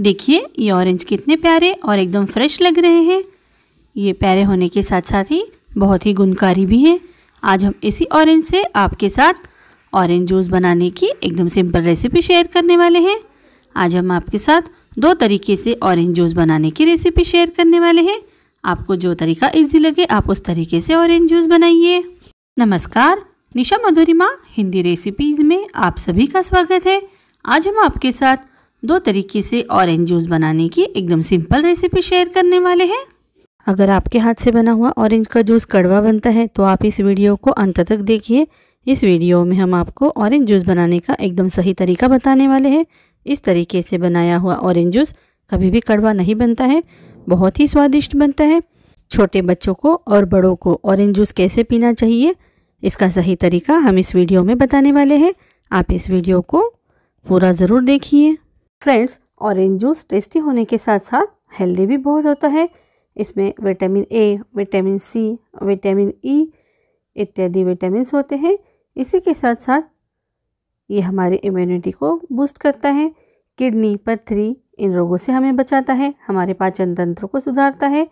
देखिए ये ऑरेंज कितने प्यारे और एकदम फ्रेश लग रहे हैं ये प्यारे होने के साथ साथ ही बहुत ही गुणकारी भी हैं आज हम इसी ऑरेंज से आपके साथ ऑरेंज जूस बनाने की एकदम सिंपल रेसिपी शेयर करने वाले हैं आज हम आपके साथ दो तरीके से ऑरेंज जूस बनाने की रेसिपी शेयर करने वाले हैं आपको जो तरीका इजी लगे आप उस तरीके से ऑरेंज जूस बनाइए नमस्कार निशा मधुरिमा हिंदी रेसिपीज़ में आप सभी का स्वागत है आज हम आपके साथ दो तरीके से ऑरेंज जूस बनाने की एकदम सिंपल रेसिपी शेयर करने वाले हैं अगर आपके हाथ से बना हुआ ऑरेंज का जूस कड़वा बनता है तो आप इस वीडियो को अंत तक देखिए इस वीडियो में हम आपको ऑरेंज जूस बनाने का एकदम सही तरीका बताने वाले हैं इस तरीके से बनाया हुआ ऑरेंज जूस कभी भी कड़वा नहीं बनता है बहुत ही स्वादिष्ट बनता है छोटे बच्चों को और बड़ों को ऑरेंज जूस कैसे पीना चाहिए इसका सही तरीका हम इस वीडियो में बताने वाले हैं आप इस वीडियो को पूरा ज़रूर देखिए फ्रेंड्स ऑरेंज जूस टेस्टी होने के साथ साथ हेल्दी भी बहुत होता है इसमें vitamin A vitamin C vitamin E e इत्यादि विटामिन होते हैं इसी के साथ साथ ये हमारी इम्यूनिटी को बूस्ट करता है किडनी पथरी इन रोगों से हमें बचाता है हमारे पाचन तंत्र को सुधारता है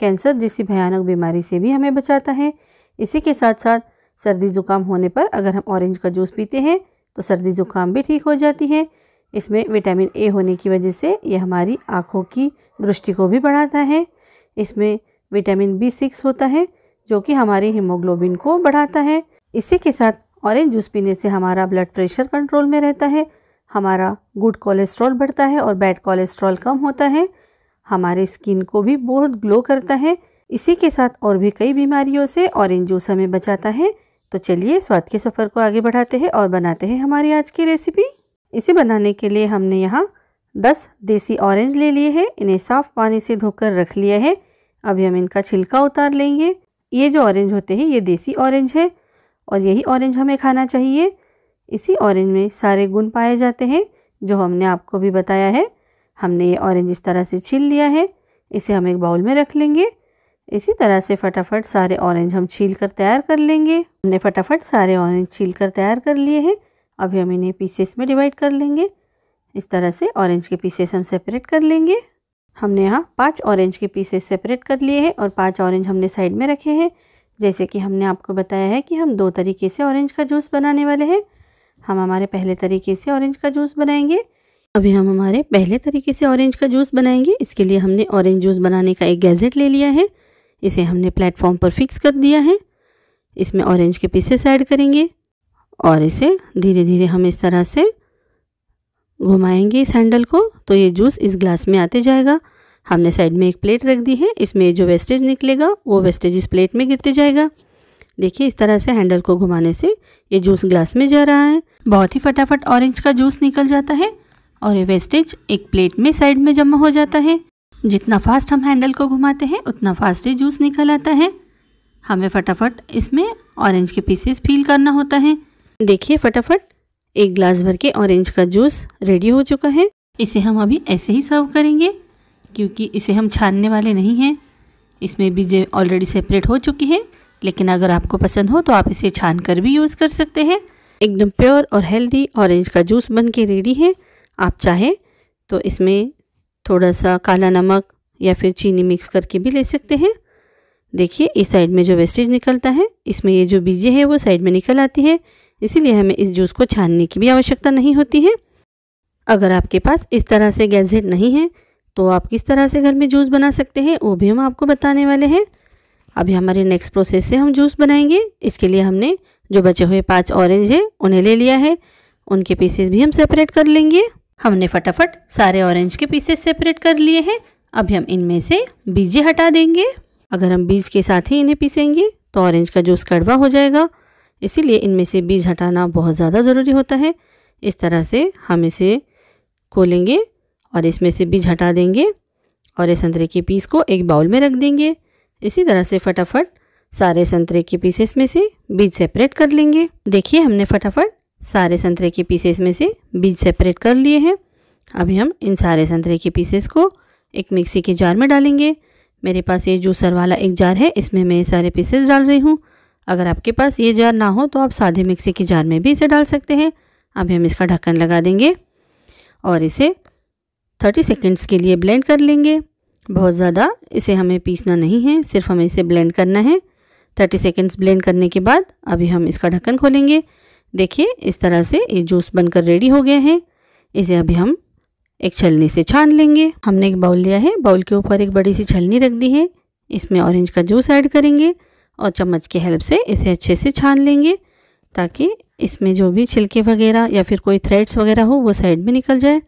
कैंसर जैसी भयानक बीमारी से भी हमें बचाता है इसी के साथ साथ सर्दी ज़ुकाम होने पर अगर हम ऑरेंज का जूस पीते हैं तो सर्दी ज़ुकाम भी ठीक हो जाती है इसमें विटामिन ए होने की वजह से यह हमारी आँखों की दृष्टि को भी बढ़ाता है इसमें विटामिन बी सिक्स होता है जो कि हमारे हीमोग्लोबिन को बढ़ाता है इसी के साथ ऑरेंज जूस पीने से हमारा ब्लड प्रेशर कंट्रोल में रहता है हमारा गुड कोलेस्ट्रॉल बढ़ता है और बैड कोलेस्ट्रॉल कम होता है हमारे स्किन को भी बहुत ग्लो करता है इसी के साथ और भी कई बीमारियों से ऑरेंज जूस हमें बचाता है तो चलिए स्वाद के सफ़र को आगे बढ़ाते हैं और बनाते हैं हमारी आज की रेसिपी इसे बनाने के लिए हमने यहाँ दस देसी ऑरेंज ले लिए हैं इन्हें साफ़ पानी से धोकर रख लिया है अभी हम इनका छिलका उतार लेंगे ये जो ऑरेंज होते हैं ये देसी ऑरेंज है और यही ऑरेंज हमें खाना चाहिए इसी ऑरेंज में सारे गुण पाए जाते हैं जो हमने आपको भी बताया है हमने ये ऑरेंज इस तरह से छील लिया है इसे हम एक बाउल में रख लेंगे इसी तरह से फटाफट सारे ऑरेंज हम छील कर तैयार कर लेंगे हमने फटाफट सारे ऑरेंज छील कर तैयार कर लिए हैं अभी हम इन्हें पीसेस में डिवाइड कर लेंगे इस तरह से ऑरेंज के पीसेस हम सेपरेट कर लेंगे हमने यहाँ पांच ऑरेंज के पीसेस सेपरेट कर लिए हैं और पांच ऑरेंज हमने साइड में रखे हैं जैसे कि हमने आपको बताया है कि हम दो तरीके से ऑरेंज का जूस बनाने वाले हैं हम हमारे पहले तरीके से ऑरेंज का जूस बनाएंगे अभी हम हमारे पहले तरीके से ऑरेंज का जूस बनाएंगे इसके लिए हमने ऑरेंज जूस बनाने का एक गैजेट ले लिया है इसे हमने प्लेटफॉर्म पर फिक्स कर दिया है इसमें ऑरेंज के पीसेस ऐड करेंगे और इसे धीरे धीरे हम इस तरह से घुमाएंगे इस हैंडल को तो ये जूस इस ग्लास में आते जाएगा हमने साइड में एक प्लेट रख दी है इसमें जो वेस्टेज निकलेगा वो वेस्टेज इस प्लेट में गिरते जाएगा देखिए इस तरह से हैंडल को घुमाने से ये जूस ग्लास में जा रहा है बहुत ही फटाफट ऑरेंज का जूस निकल जाता है और ये वेस्टेज एक प्लेट में साइड में जमा हो जाता है जितना फास्ट हम हैंडल को घुमाते हैं उतना फास्ट ये जूस निकल आता है हमें फटाफट इसमें ऑरेंज के पीसेस फील करना होता है देखिए फटाफट एक ग्लास भर के ऑरेंज का जूस रेडी हो चुका है इसे हम अभी ऐसे ही सर्व करेंगे क्योंकि इसे हम छानने वाले नहीं हैं इसमें बीजे ऑलरेडी सेपरेट हो चुकी हैं लेकिन अगर आपको पसंद हो तो आप इसे छान कर भी यूज़ कर सकते हैं एकदम प्योर और हेल्दी ऑरेंज का जूस बन के रेडी है आप चाहें तो इसमें थोड़ा सा काला नमक या फिर चीनी मिक्स करके भी ले सकते हैं देखिए इस साइड में जो वेस्टेज निकलता है इसमें ये जो बीजे हैं वो साइड में निकल आती है इसीलिए हमें इस जूस को छानने की भी आवश्यकता नहीं होती है अगर आपके पास इस तरह से गैजेट नहीं है तो आप किस तरह से घर में जूस बना सकते हैं वो भी हम आपको बताने वाले हैं अभी हमारे नेक्स्ट प्रोसेस से हम जूस बनाएंगे इसके लिए हमने जो बचे हुए पाँच ऑरेंज है उन्हें ले लिया है उनके पीसेस भी हम सेपरेट कर लेंगे हमने फटाफट सारे ऑरेंज के पीसेस सेपरेट कर लिए हैं अभी हम इनमें से बीजे हटा देंगे अगर हम बीज के साथ ही इन्हें पीसेंगे तो ऑरेंज का जूस कड़वा हो जाएगा इसीलिए इनमें से बीज हटाना बहुत ज़्यादा ज़रूरी होता है इस तरह से हम इसे खोलेंगे और इसमें से बीज हटा देंगे और ये संतरे के पीस को एक बाउल में रख देंगे इसी तरह से फटाफट सारे संतरे के पीसेस में से बीज सेपरेट कर लेंगे देखिए हमने फटाफट सारे संतरे के पीसेस में से बीज सेपरेट कर लिए हैं अभी हम इन सारे संतरे के पीसेस को एक मिक्सी के जार में डालेंगे मेरे पास ये जूसर वाला एक जार है इसमें मैं सारे पीसेस डाल रही हूँ अगर आपके पास ये जार ना हो तो आप सादे मिक्सी के जार में भी इसे डाल सकते हैं अभी हम इसका ढक्कन लगा देंगे और इसे 30 सेकेंड्स के लिए ब्लेंड कर लेंगे बहुत ज़्यादा इसे हमें पीसना नहीं है सिर्फ हमें इसे ब्लेंड करना है 30 सेकेंड्स ब्लेंड करने के बाद अभी हम इसका ढक्कन खोलेंगे देखिए इस तरह से ये जूस बनकर रेडी हो गया है इसे अभी हम एक छलनी से छान लेंगे हमने एक बाउल लिया है बाउल के ऊपर एक बड़ी सी छलनी रख दी है इसमें ऑरेंज का जूस ऐड करेंगे और चम्मच की हेल्प से इसे अच्छे से छान लेंगे ताकि इसमें जो भी छिलके वगैरह या फिर कोई थ्रेड्स वगैरह हो वो साइड में निकल जाए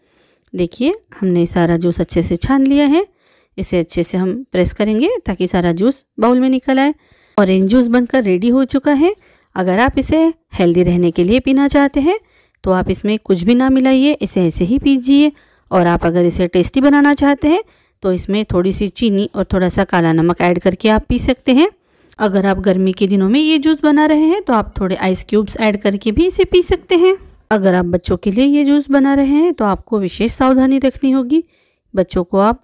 देखिए हमने सारा जूस अच्छे से छान लिया है इसे अच्छे से हम प्रेस करेंगे ताकि सारा जूस बाउल में निकल आए ऑरेंज जूस बनकर रेडी हो चुका है अगर आप इसे हेल्दी रहने के लिए पीना चाहते हैं तो आप इसमें कुछ भी ना मिलाइए इसे ऐसे ही पीजिए और आप अगर इसे टेस्टी बनाना चाहते हैं तो इसमें थोड़ी सी चीनी और थोड़ा सा काला नमक ऐड करके आप पी सकते हैं अगर आप गर्मी के दिनों में ये जूस बना रहे हैं तो आप थोड़े आइस क्यूब्स ऐड करके भी इसे पी सकते हैं अगर आप बच्चों के लिए ये जूस बना रहे हैं तो आपको विशेष सावधानी रखनी होगी बच्चों को आप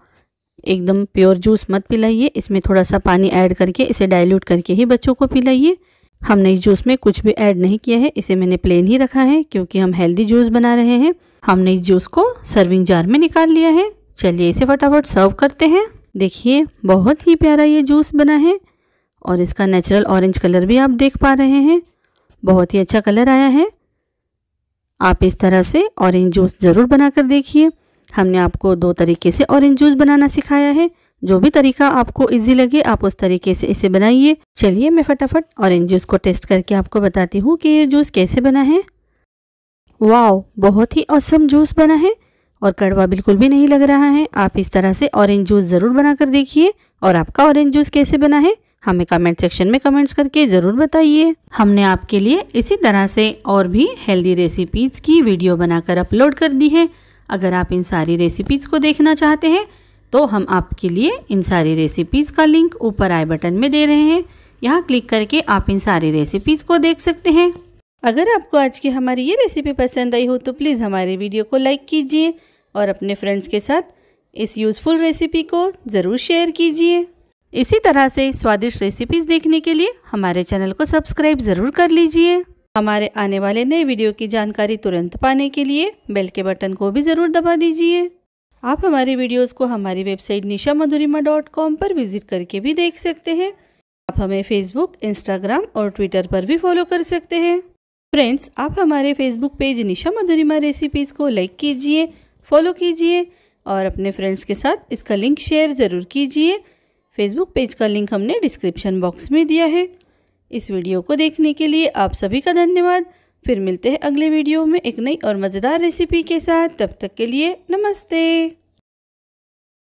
एकदम प्योर जूस मत पिलाइए इसमें थोड़ा सा पानी ऐड करके इसे डाइल्यूट करके ही बच्चों को पिलाइए हमने इस जूस में कुछ भी ऐड नहीं किया है इसे मैंने प्लेन ही रखा है क्योंकि हम हेल्दी जूस बना रहे हैं हमने इस जूस को सर्विंग जार में निकाल लिया है चलिए इसे फटाफट सर्व करते हैं देखिए बहुत ही प्यारा ये जूस बना है और इसका नेचुरल ऑरेंज कलर भी आप देख पा रहे हैं बहुत ही अच्छा कलर आया है आप इस तरह से ऑरेंज जूस ज़रूर बनाकर देखिए हमने आपको दो तरीके से ऑरेंज जूस बनाना सिखाया है जो भी तरीका आपको इजी लगे आप उस तरीके से इसे बनाइए चलिए मैं फटाफट ऑरेंज जूस को टेस्ट करके आपको बताती हूँ कि ये जूस कैसे बना है वाओ बहुत ही औसम जूस बना है और कड़वा बिल्कुल भी नहीं लग रहा है आप इस तरह से ऑरेंज जूस ज़रूर बनाकर देखिए और आपका ऑरेंज जूस कैसे बना है हमें कमेंट सेक्शन में कमेंट्स करके ज़रूर बताइए हमने आपके लिए इसी तरह से और भी हेल्दी रेसिपीज़ की वीडियो बनाकर अपलोड कर दी है अगर आप इन सारी रेसिपीज़ को देखना चाहते हैं तो हम आपके लिए इन सारी रेसिपीज़ का लिंक ऊपर आई बटन में दे रहे हैं यहाँ क्लिक करके आप इन सारी रेसिपीज़ को देख सकते हैं अगर आपको आज की हमारी ये रेसिपी पसंद आई हो तो प्लीज़ हमारे वीडियो को लाइक कीजिए और अपने फ्रेंड्स के साथ इस यूज़फुल रेसिपी को ज़रूर शेयर कीजिए इसी तरह से स्वादिष्ट रेसिपीज़ देखने के लिए हमारे चैनल को सब्सक्राइब ज़रूर कर लीजिए हमारे आने वाले नए वीडियो की जानकारी तुरंत पाने के लिए बेल के बटन को भी ज़रूर दबा दीजिए आप हमारे वीडियोस को हमारी website Nisha Madhurima dot com पर विजिट करके भी देख सकते हैं आप हमें फेसबुक इंस्टाग्राम और ट्विटर पर भी फॉलो कर सकते हैं फ्रेंड्स आप हमारे Facebook page Nisha Madhurima recipes को लाइक कीजिए फॉलो कीजिए और अपने फ्रेंड्स के साथ इसका लिंक शेयर ज़रूर कीजिए फेसबुक पेज का लिंक हमने डिस्क्रिप्शन बॉक्स में दिया है इस वीडियो को देखने के लिए आप सभी का धन्यवाद फिर मिलते हैं अगले वीडियो में एक नई और मज़ेदार रेसिपी के साथ तब तक के लिए नमस्ते